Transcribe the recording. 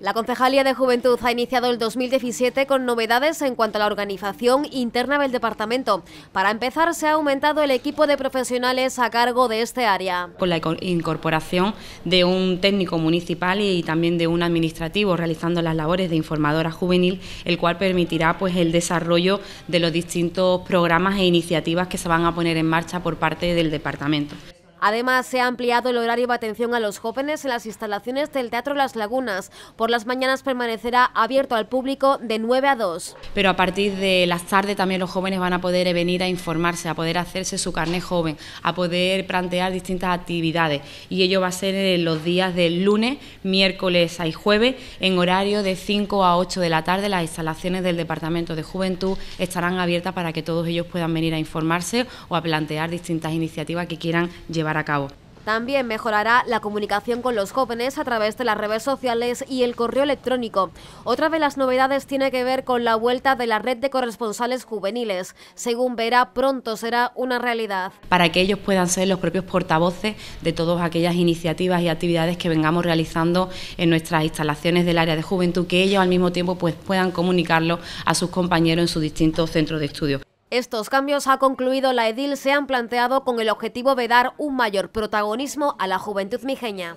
La Concejalía de Juventud ha iniciado el 2017 con novedades en cuanto a la organización interna del departamento. Para empezar, se ha aumentado el equipo de profesionales a cargo de este área. Con la incorporación de un técnico municipal y también de un administrativo realizando las labores de informadora juvenil, el cual permitirá pues, el desarrollo de los distintos programas e iniciativas que se van a poner en marcha por parte del departamento. Además, se ha ampliado el horario de atención a los jóvenes en las instalaciones del Teatro Las Lagunas. Por las mañanas permanecerá abierto al público de 9 a 2. Pero a partir de las tardes también los jóvenes van a poder venir a informarse, a poder hacerse su carnet joven, a poder plantear distintas actividades. Y ello va a ser en los días del lunes, miércoles y jueves, en horario de 5 a 8 de la tarde. Las instalaciones del Departamento de Juventud estarán abiertas para que todos ellos puedan venir a informarse o a plantear distintas iniciativas que quieran llevar a cabo. También mejorará la comunicación con los jóvenes a través de las redes sociales y el correo electrónico. Otra de las novedades tiene que ver con la vuelta de la red de corresponsales juveniles. Según verá pronto será una realidad. Para que ellos puedan ser los propios portavoces de todas aquellas iniciativas y actividades que vengamos realizando en nuestras instalaciones del área de juventud, que ellos al mismo tiempo pues, puedan comunicarlo a sus compañeros en sus distintos centros de estudio. Estos cambios, ha concluido la edil, se han planteado con el objetivo de dar un mayor protagonismo a la juventud mijeña.